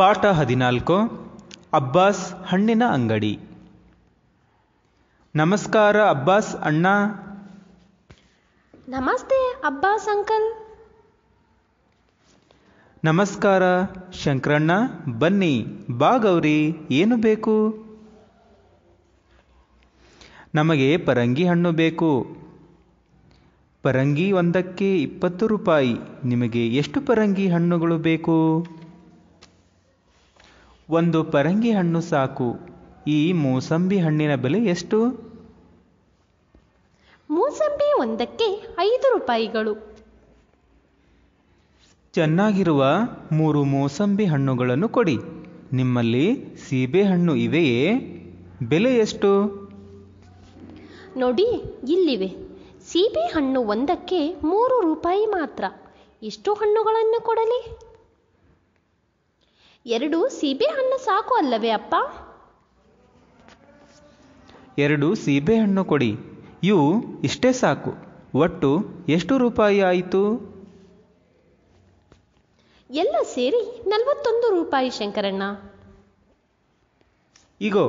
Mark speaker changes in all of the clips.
Speaker 1: ಪಾಠ ಹದಿನಾಲ್ಕು ಅಬ್ಬಾಸ್ ಹಣ್ಣಿನ ಅಂಗಡಿ ನಮಸ್ಕಾರ ಅಬ್ಬಾಸ್ ಅಣ್ಣ
Speaker 2: ನಮಸ್ತೆ ಅಬ್ಬಾಸ್ ಅಂಕಲ್
Speaker 1: ನಮಸ್ಕಾರ ಶಂಕರಣ್ಣ ಬನ್ನಿ ಬಾ ಗೌರಿ ಏನು ಬೇಕು ನಮಗೆ ಪರಂಗಿ ಹಣ್ಣು ಬೇಕು ಪರಂಗಿ ಒಂದಕ್ಕೆ ಇಪ್ಪತ್ತು ರೂಪಾಯಿ ನಿಮಗೆ ಎಷ್ಟು ಪರಂಗಿ ಹಣ್ಣುಗಳು ಬೇಕು ಒಂದು ಪರಂಗಿ ಹಣ್ಣು ಸಾಕು ಈ ಮೂಸಂಬಿ ಹಣ್ಣಿನ ಬೆಲೆ ಎಷ್ಟು
Speaker 2: ಮೂಸಂಬಿ ಒಂದಕ್ಕೆ ಐದು ರೂಪಾಯಿಗಳು
Speaker 1: ಚೆನ್ನಾಗಿರುವ ಮೂರು ಮೂಸಂಬಿ ಹಣ್ಣುಗಳನ್ನು ಕೊಡಿ ನಿಮ್ಮಲ್ಲಿ ಹಣ್ಣು ಇವೆಯೇ ಬೆಲೆ ಎಷ್ಟು
Speaker 2: ನೋಡಿ ಇಲ್ಲಿವೆ ಹಣ್ಣು ಒಂದಕ್ಕೆ ಮೂರು ರೂಪಾಯಿ ಮಾತ್ರ ಇಷ್ಟು ಹಣ್ಣುಗಳನ್ನು ಕೊಡಲಿ ಎರಡು ಹಣ್ಣು ಸಾಕು ಅಲ್ಲವೇ ಅಪ್ಪ
Speaker 1: ಎರಡು ಹಣ್ಣು ಕೊಡಿ ಇವು ಇಷ್ಟೇ ಸಾಕು ಒಟ್ಟು ಎಷ್ಟು ರೂಪಾಯಿ ಆಯಿತು ಎಲ್ಲ
Speaker 2: ಸೇರಿ ನಲವತ್ತೊಂದು ರೂಪಾಯಿ ಶಂಕರಣ್ಣ
Speaker 1: ಇಗೋ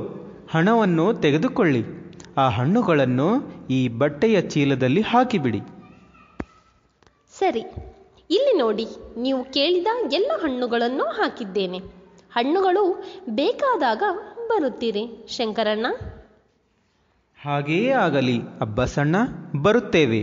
Speaker 1: ಹಣವನ್ನು ತೆಗೆದುಕೊಳ್ಳಿ ಆ ಹಣ್ಣುಗಳನ್ನು ಈ ಬಟ್ಟೆಯ ಚೀಲದಲ್ಲಿ ಹಾಕಿಬಿಡಿ
Speaker 2: ಸರಿ ಇಲ್ಲಿ ನೋಡಿ ನೀವು ಕೇಳಿದ ಎಲ್ಲ ಹಣ್ಣುಗಳನ್ನು ಹಾಕಿದ್ದೇನೆ ಹಣ್ಣುಗಳು ಬೇಕಾದಾಗ ಬರುತ್ತೀರಿ ಶಂಕರಣ್ಣ
Speaker 1: ಹಾಗೆಯೇ ಆಗಲಿ ಅಬ್ಬಸಣ್ಣ ಬರುತ್ತೇವೆ